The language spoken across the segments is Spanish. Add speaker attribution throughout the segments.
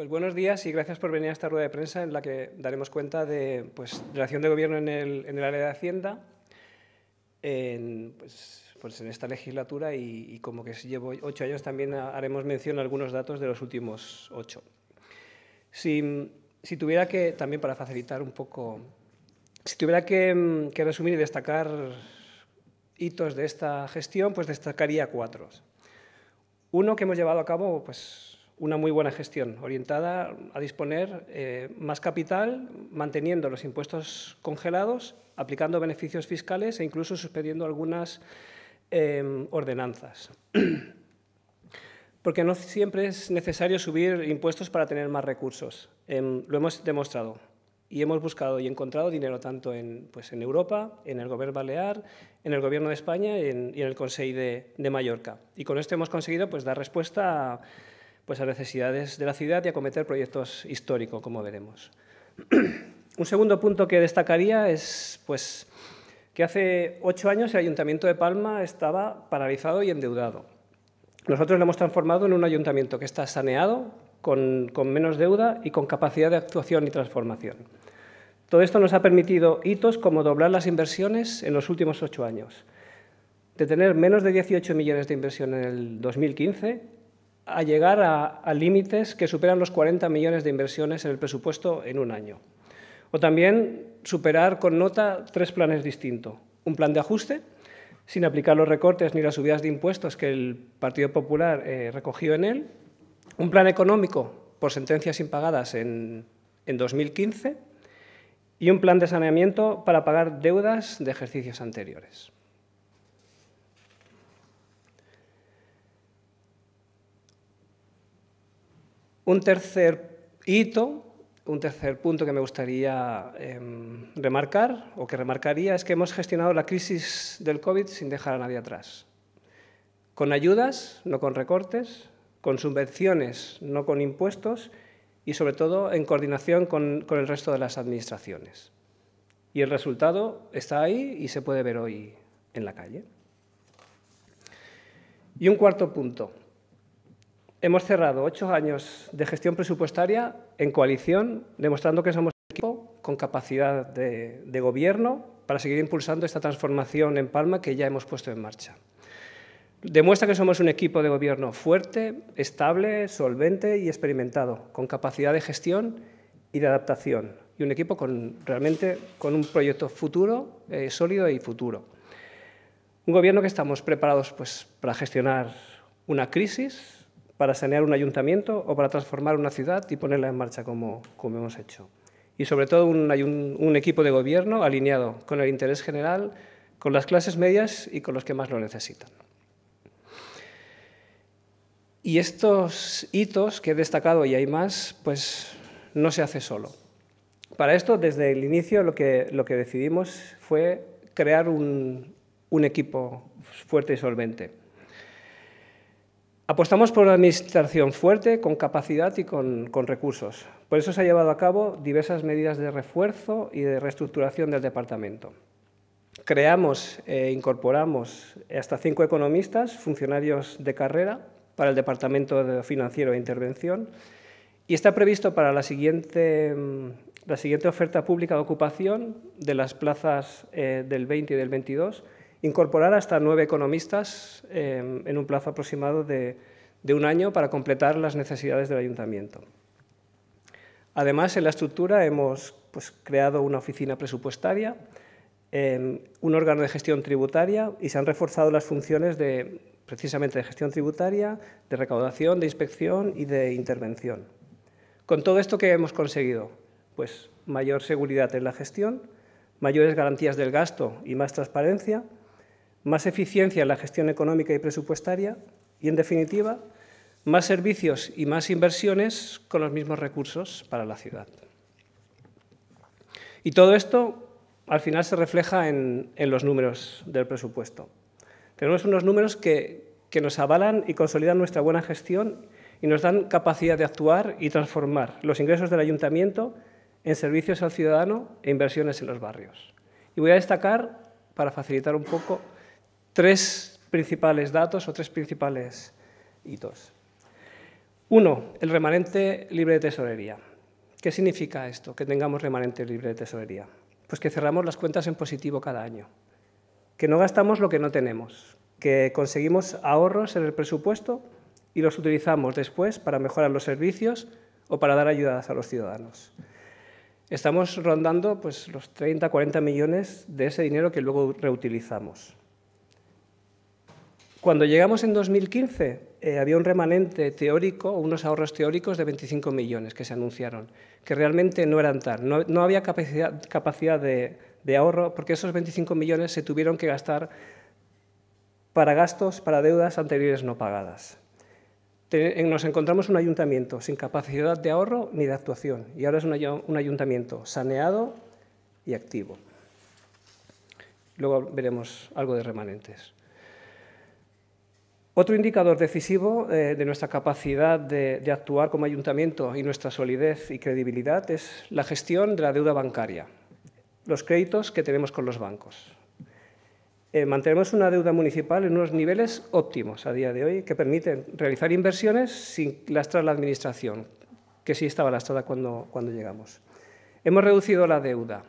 Speaker 1: Pues buenos días y gracias por venir a esta rueda de prensa en la que daremos cuenta de pues, relación de de gobierno en el, área de Hacienda, en, pues, pues en esta legislatura y, como que llevo ocho años también haremos mención a algunos datos de los últimos ocho. Si, tuviera que, también para facilitar un poco, si tuviera que, que, resumir y destacar hitos de esta gestión, pues destacaría cuatro. Uno que hemos llevado a cabo pues, una muy buena gestión, orientada a disponer eh, más capital, manteniendo los impuestos congelados, aplicando beneficios fiscales e incluso suspendiendo algunas em, ordenanzas. Porque no siempre es necesario subir impuestos para tener más recursos. Em, lo hemos demostrado y hemos buscado y encontrado dinero tanto en, pues, en Europa, en el Gobierno Balear, en el Gobierno de España y en, el Consejo de, de, Mallorca. Y con esto hemos conseguido pues, dar respuesta a pues, las necesidades de la ciudad y acometer proyectos históricos, como veremos. Un segundo punto que destacaría es pues, que hace ocho años el Ayuntamiento de Palma estaba paralizado y endeudado. Nosotros lo hemos transformado en un ayuntamiento que está saneado, con, con menos deuda y con capacidad de actuación y transformación. Todo esto nos ha permitido hitos como doblar las inversiones en los últimos ocho años, de tener menos de 18 millones de inversión en el 2015 a llegar a, límites que superan los 40 millones de inversiones en el presupuesto en un año. O también superar con nota tres planes distintos. Un plan de ajuste, sin aplicar los recortes ni las subidas de impuestos que el Partido Popular eh, recogió en él. Un plan económico por sentencias impagadas en, en 2015 y un plan de saneamiento para pagar deudas de ejercicios anteriores. Un tercer hito, un tercer punto que me gustaría em, remarcar o que remarcaría es que hemos gestionado la crisis del COVID sin dejar a nadie atrás. Con ayudas, no con recortes, con subvenciones, no con impuestos y sobre todo en coordinación con el resto de las administraciones. Y el resultado está ahí y se puede ver hoy en la calle. Y un cuarto punto, Hemos cerrado ocho años de gestión presupuestaria en coalición, demostrando que somos un equipo con capacidad de, gobierno para seguir impulsando esta transformación en Palma que ya hemos puesto en marcha. Demuestra que somos un equipo de gobierno fuerte, estable, solvente y experimentado, con capacidad de gestión y de adaptación, y un equipo con, realmente con un proyecto futuro, eh, sólido y futuro. Un gobierno que estamos preparados pues, para gestionar una crisis, para sanear un ayuntamiento o para transformar una ciudad y ponerla en marcha como, hemos hecho. Y sobre todo un, un, equipo de gobierno alineado con el interés general, con las clases medias y con los que más lo necesitan. Y estos hitos que he destacado y hay más, pues no se hace solo. Para esto, desde el inicio, lo que, lo que decidimos fue crear un equipo fuerte y solvente. Apostamos por una administración fuerte, con capacidad y con, recursos. Por eso se han llevado a cabo diversas medidas de refuerzo y de reestructuración del departamento. Creamos e incorporamos hasta cinco economistas, funcionarios de carrera, para el Departamento Financiero e Intervención. Y está previsto para la siguiente, mm, oferta pública de ocupación de las plazas eh, del 20 y del 22 incorporar hasta nueve economistas em, en un plazo aproximado de, un año para completar las necesidades del ayuntamiento. Además, en la estructura hemos pues, creado una oficina presupuestaria, em, un órgano de gestión tributaria y se han reforzado las funciones de, precisamente de gestión tributaria, de recaudación, de inspección y de intervención. Con todo esto ¿qué hemos conseguido, pues mayor seguridad en la gestión, mayores garantías del gasto y más transparencia, más eficiencia en la gestión económica y presupuestaria y, en definitiva, más servicios y más inversiones con los mismos recursos para la ciudad. Y todo esto al final se refleja en, los números del presupuesto. Tenemos unos números que, que nos avalan y consolidan nuestra buena gestión y nos dan capacidad de actuar y transformar los ingresos del ayuntamiento en servicios al ciudadano e inversiones en los barrios. Y voy a destacar, para facilitar un poco, tres principales datos o tres principales hitos. Uno, el remanente libre de tesorería. ¿Qué significa esto, que tengamos remanente libre de tesorería? Pues que cerramos las cuentas en positivo cada año, que no gastamos lo que no tenemos, que conseguimos ahorros en el presupuesto y los utilizamos después para mejorar los servicios o para dar ayudas a los ciudadanos. Estamos rondando pues, los 30, 40 millones de ese dinero que luego reutilizamos. Cuando llegamos en 2015, eh, había un remanente teórico, unos ahorros teóricos de 25 millones que se anunciaron, que realmente no eran tal. No, había capacidad, de, ahorro porque esos 25 millones se tuvieron que gastar para gastos, para deudas anteriores no pagadas. nos encontramos un ayuntamiento sin capacidad de ahorro ni de actuación y ahora es un ayuntamiento saneado y activo. Luego veremos algo de remanentes. Otro indicador decisivo eh, de nuestra capacidad de, actuar como ayuntamiento y nuestra solidez y credibilidad es la gestión de la deuda bancaria, los créditos que tenemos con los bancos. Eh, mantenemos una deuda municipal en unos niveles óptimos a día de hoy que permiten realizar inversiones sin lastrar la Administración, que sí estaba lastrada cuando, cuando llegamos. Hemos reducido la deuda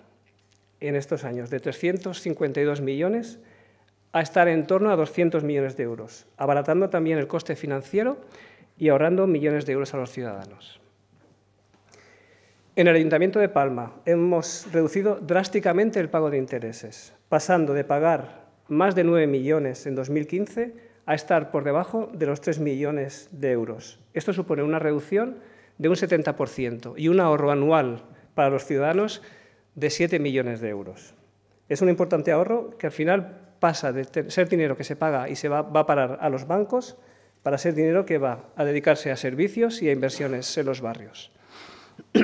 Speaker 1: en estos años de 352 millones a estar en torno a 200 millones de euros, abaratando también el coste financiero y ahorrando millones de euros a los ciudadanos. En el Ayuntamiento de Palma hemos reducido drásticamente el pago de intereses, pasando de pagar más de 9 millones en 2015 a estar por debajo de los 3 millones de euros. Esto supone una reducción de un 70% y un ahorro anual para los ciudadanos de 7 millones de euros. Es un importante ahorro que al final pasa de ser dinero que se paga y se va, va a parar a los bancos para ser dinero que va a dedicarse a servicios y a inversiones en los barrios.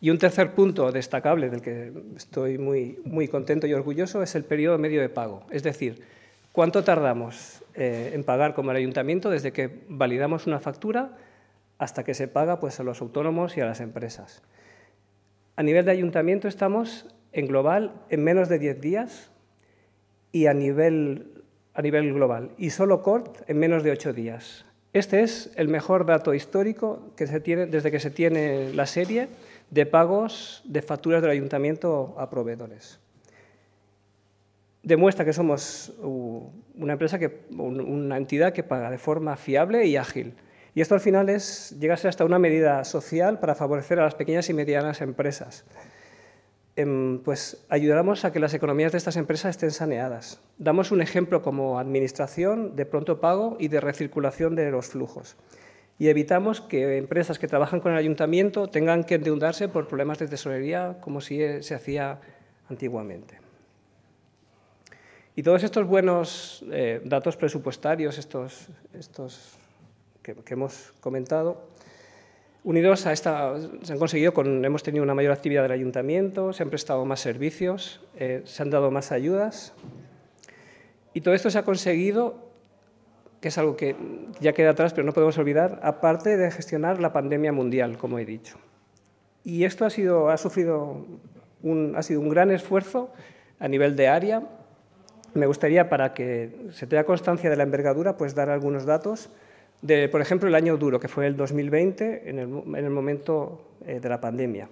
Speaker 1: Y un tercer punto destacable del que estoy muy, muy contento y orgulloso es el periodo medio de pago. Es decir, cuánto tardamos eh, en pagar como el ayuntamiento desde que validamos una factura hasta que se paga pues, a los autónomos y a las empresas. A nivel de ayuntamiento estamos en global en menos de 10 días a nivel, a nivel global, y solo CORT en menos de ocho días. Este es el mejor dato histórico que se tiene desde que se tiene la serie de pagos de facturas del ayuntamiento a proveedores. Demuestra que somos una empresa, que, una entidad que paga de forma fiable y ágil. Y esto al final es llegarse hasta una medida social para favorecer a las pequeñas y medianas empresas. Em, pues ayudamos a que las economías de estas empresas estén saneadas. Damos un ejemplo como administración de pronto pago y de recirculación de los flujos. Y evitamos que empresas que trabajan con el ayuntamiento tengan que endeudarse por problemas de tesorería como si eh, se hacía antiguamente. Y todos estos buenos eh, datos presupuestarios, estos, que hemos comentado, Unidos a esta, se han conseguido, con, hemos tenido una mayor actividad del ayuntamiento, se han prestado más servicios, eh, se han dado más ayudas y todo esto se ha conseguido, que es algo que ya queda atrás pero no podemos olvidar, aparte de gestionar la pandemia mundial, como he dicho. Y esto ha sido, ha sufrido un, ha sido un gran esfuerzo a nivel de área. Me gustaría, para que se tenga constancia de la envergadura, pues dar algunos datos por ejemplo, el año duro, que fue el 2020, en el, momento eh, de la pandemia.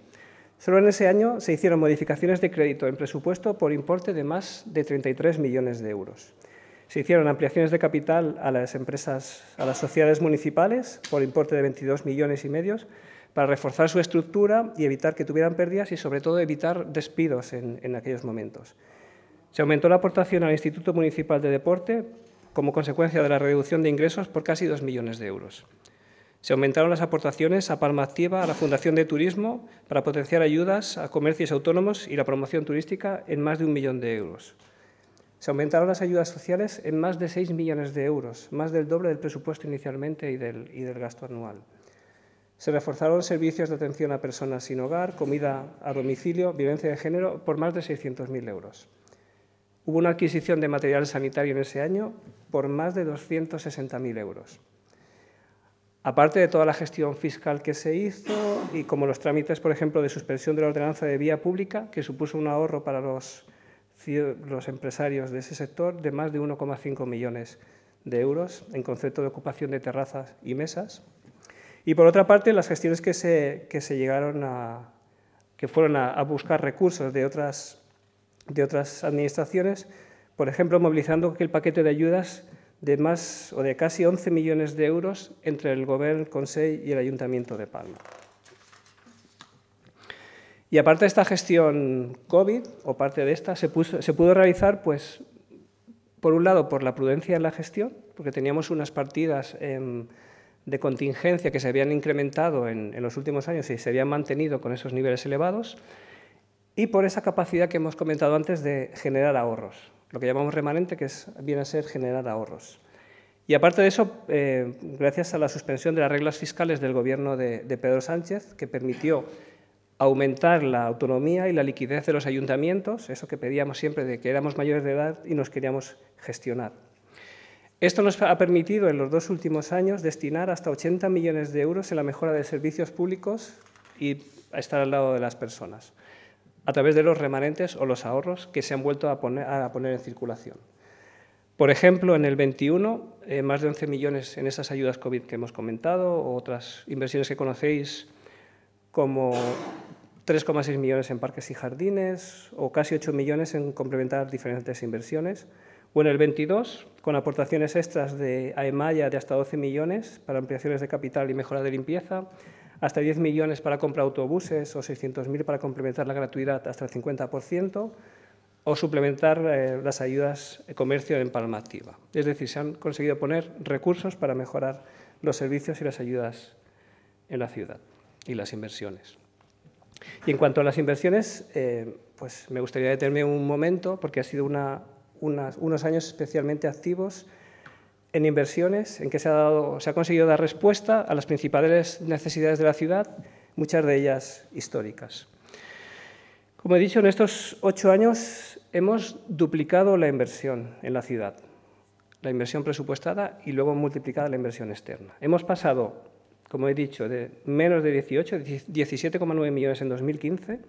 Speaker 1: Solo en ese año se hicieron modificaciones de crédito en presupuesto por importe de más de 33 millones de euros. Se hicieron ampliaciones de capital a las empresas, a las sociedades municipales por importe de 22 millones y medio para reforzar su estructura y evitar que tuvieran pérdidas y, sobre todo, evitar despidos en aquellos momentos. Se aumentó la aportación al Instituto Municipal de Deporte como consecuencia de la reducción de ingresos por casi dos millones de euros. Se aumentaron las aportaciones a Palma Activa, a la Fundación de Turismo, para potenciar ayudas a comercios autónomos y la promoción turística en más de un millón de euros. Se aumentaron las ayudas sociales en más de seis millones de euros, más del doble del presupuesto inicialmente y del, gasto anual. Se reforzaron servicios de atención a personas sin hogar, comida a domicilio, violencia de género, por más de 600.000 euros. Hubo una adquisición de material sanitario en ese año por más de 260.000 euros. Aparte de toda la gestión fiscal que se hizo y como los trámites, por ejemplo, de suspensión de la ordenanza de vía pública, que supuso un ahorro para los, los empresarios de ese sector de más de 1,5 millones de euros en concepto de ocupación de terrazas y mesas. Y por otra parte, las gestiones que se, se llegaron a, que fueron a buscar recursos de otras de otras administraciones, por ejemplo, movilizando el paquete de ayudas de más o de casi 11 millones de euros entre el Gobierno, el Consejo y el Ayuntamiento de Palma. Y aparte de esta gestión COVID, o parte de esta, se, pudo realizar, pues, por un lado, por la prudencia en la gestión, porque teníamos unas partidas de contingencia que se habían incrementado en los últimos años y se habían mantenido con esos niveles elevados, y por esa capacidad que hemos comentado antes de generar ahorros, lo que llamamos remanente, que es, viene a ser generar ahorros. Y aparte de eso, eh, gracias a la suspensión de las reglas fiscales del gobierno de, Pedro Sánchez, que permitió aumentar la autonomía y la liquidez de los ayuntamientos, eso que pedíamos siempre de que éramos mayores de edad y nos queríamos gestionar. Esto nos ha permitido en los dos últimos años destinar hasta 80 millones de euros en la mejora de servicios públicos y estar al lado de las personas a través de los remanentes o los ahorros que se han vuelto a poner, en circulación. Por ejemplo, en el 21, eh, más de 11 millones en esas ayudas COVID que hemos comentado, otras inversiones que conocéis, como 3,6 millones en parques y jardines, o casi 8 millones en complementar diferentes inversiones. O en el 22, con aportaciones extras de AEMAYA de hasta 12 millones para ampliaciones de capital y mejora de limpieza, hasta 10 millones para compra de autobuses o 600.000 para complementar la gratuidad hasta el 50% o suplementar eh, las ayudas de comercio en palma activa. Es decir, se han conseguido poner recursos para mejorar los servicios y las ayudas en la ciudad y las inversiones. Y en cuanto a las inversiones, eh, pues me gustaría detenerme un momento porque ha sido unos años especialmente activos en inversiones en que se ha, se ha conseguido dar respuesta a las principales necesidades de la ciudad, muchas de ellas históricas. Como he dicho, en estos ocho años hemos duplicado la inversión en la ciudad, la inversión presupuestada y luego multiplicada la inversión externa. Hemos pasado, como he dicho, de menos de 18, 17,9 millones en 2015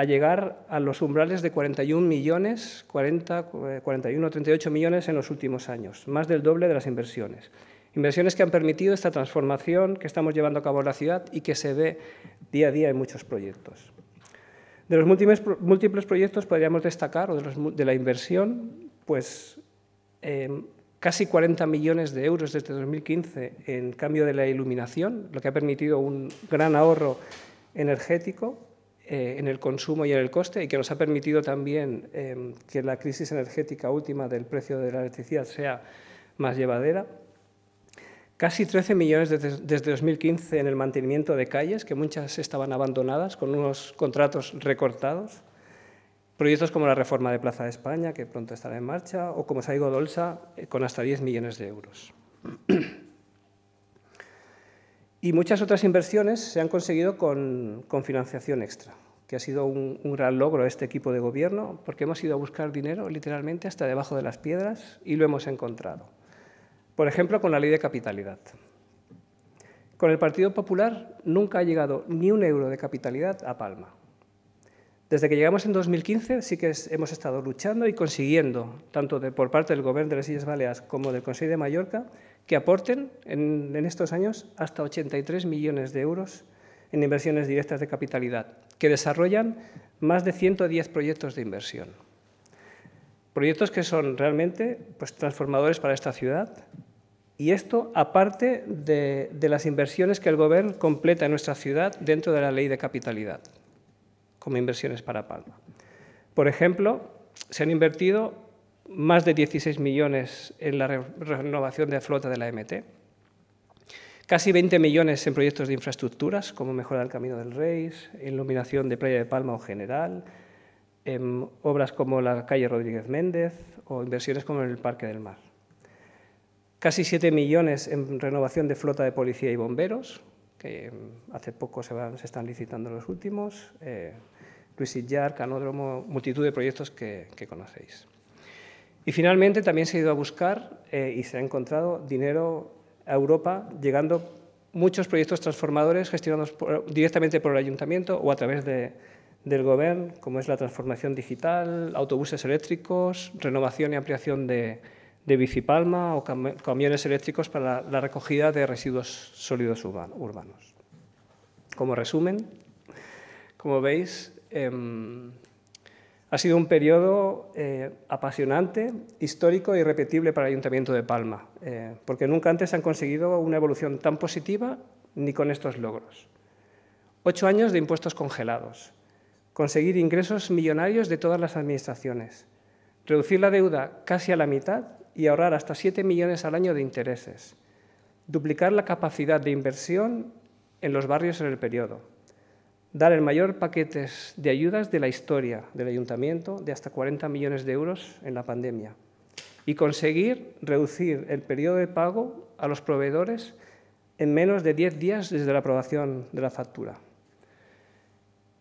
Speaker 1: a llegar a los umbrales de 41 millones, 40, 41 38 millones en los últimos años, más del doble de las inversiones. Inversiones que han permitido esta transformación que estamos llevando a cabo en la ciudad y que se ve día a día en muchos proyectos. De los múltiples, proyectos podríamos destacar, o de, la inversión, pues em, casi 40 millones de euros desde 2015 en cambio de la iluminación, lo que ha permitido un gran ahorro energético, eh, en el consumo y en el coste y que nos ha permitido también em, que la crisis energética última del precio de la electricidad sea más llevadera. Casi 13 millones desde, desde 2015 en el mantenimiento de calles, que muchas estaban abandonadas con unos contratos recortados. Proyectos como la reforma de Plaza de España, que pronto estará en marcha, o como Saigo Dolsa, eh, con hasta 10 millones de euros. Y muchas otras inversiones se han conseguido con, financiación extra, que ha sido un, gran logro de este equipo de gobierno, porque hemos ido a buscar dinero literalmente hasta debajo de las piedras y lo hemos encontrado. Por ejemplo, con la ley de capitalidad. Con el Partido Popular nunca ha llegado ni un euro de capitalidad a Palma. Desde que llegamos en 2015 sí que hemos estado luchando y consiguiendo, tanto de, por parte del Gobierno de las Islas Baleares como del Consejo de Mallorca, que aporten en, estos años hasta 83 millones de euros en inversiones directas de capitalidad, que desarrollan más de 110 proyectos de inversión. Proyectos que son realmente pues, transformadores para esta ciudad y esto aparte de las inversiones que el Gobierno completa en nuestra ciudad dentro de la ley de capitalidad, como inversiones para Palma. Por ejemplo, se han invertido más de 16 millones en la renovación de flota de la MT, casi 20 millones en proyectos de infraestructuras, como mejorar el Camino del Rey, iluminación de Playa de Palma o General, en em, obras como la calle Rodríguez Méndez o inversiones como el Parque del Mar. Casi 7 millones en renovación de flota de policía y bomberos, que em, hace poco se, están licitando los últimos, eh, Luis Illar, Canódromo, multitud de proyectos que conocéis. Y finalmente también se ha ido a buscar eh, y se ha encontrado dinero a Europa, llegando muchos proyectos transformadores gestionados directamente por el ayuntamiento o a través del gobierno, como es la transformación digital, autobuses eléctricos, renovación y ampliación de, de bicipalma o camiones eléctricos para la, recogida de residuos sólidos urbanos. Como resumen, como veis, em, ha sido un periodo eh, apasionante, histórico e irrepetible para el Ayuntamiento de Palma, eh, porque nunca antes han conseguido una evolución tan positiva ni con estos logros. Ocho años de impuestos congelados, conseguir ingresos millonarios de todas las administraciones, reducir la deuda casi a la mitad y ahorrar hasta siete millones al año de intereses, duplicar la capacidad de inversión en los barrios en el periodo, dar el mayor paquete de ayudas de la historia del ayuntamiento, de hasta 40 millones de euros en la pandemia, y conseguir reducir el periodo de pago a los proveedores en menos de 10 días desde la aprobación de la factura.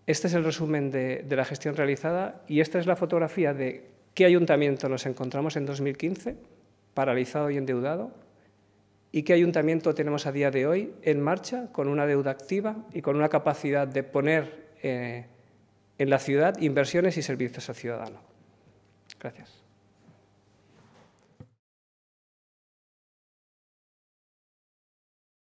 Speaker 1: Este es el resumen de, la gestión realizada y esta es la fotografía de qué ayuntamiento nos encontramos en 2015, paralizado y endeudado, y qué ayuntamiento tenemos a día de hoy en marcha con una deuda activa y con una capacidad de poner eh, en la ciudad inversiones y servicios al ciudadano. Gracias.